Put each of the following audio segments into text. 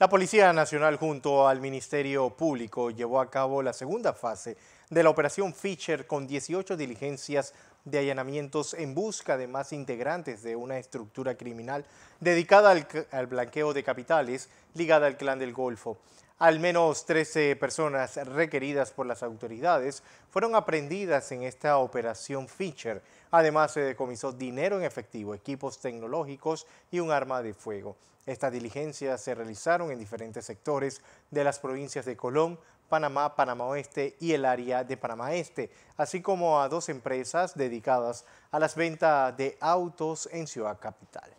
La Policía Nacional junto al Ministerio Público llevó a cabo la segunda fase de la operación Fisher con 18 diligencias de allanamientos en busca de más integrantes de una estructura criminal dedicada al, blanqueo de capitales ligada al clan del Golfo. Al menos 13 personas requeridas por las autoridades fueron aprendidas en esta operación Fisher. Además, se decomisó dinero en efectivo, equipos tecnológicos y un arma de fuego. Estas diligencias se realizaron en diferentes sectores de las provincias de Colón, Panamá, Panamá Oeste y el área de Panamá Este, así como a dos empresas dedicadas a las ventas de autos en Ciudad Capital.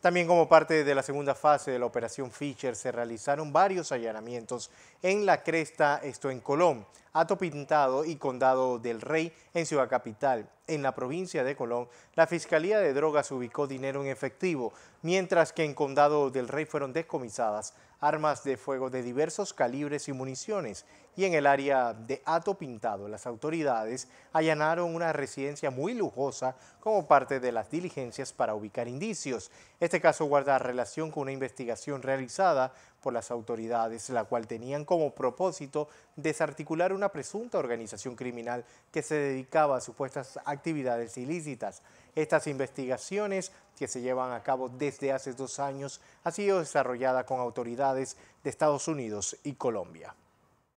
También como parte de la segunda fase de la operación Fisher se realizaron varios allanamientos en la cresta, esto en Colón, Ato Pintado y Condado del Rey en Ciudad Capital. En la provincia de Colón, la Fiscalía de Drogas ubicó dinero en efectivo, mientras que en Condado del Rey fueron descomisadas armas de fuego de diversos calibres y municiones. Y en el área de Ato Pintado, las autoridades allanaron una residencia muy lujosa como parte de las diligencias para ubicar indicios. Este caso guarda relación con una investigación realizada por las autoridades, la cual tenían como propósito desarticular una presunta organización criminal que se dedicaba a supuestas actividades ilícitas. Estas investigaciones, que se llevan a cabo desde hace dos años, han sido desarrolladas con autoridades de Estados Unidos y Colombia.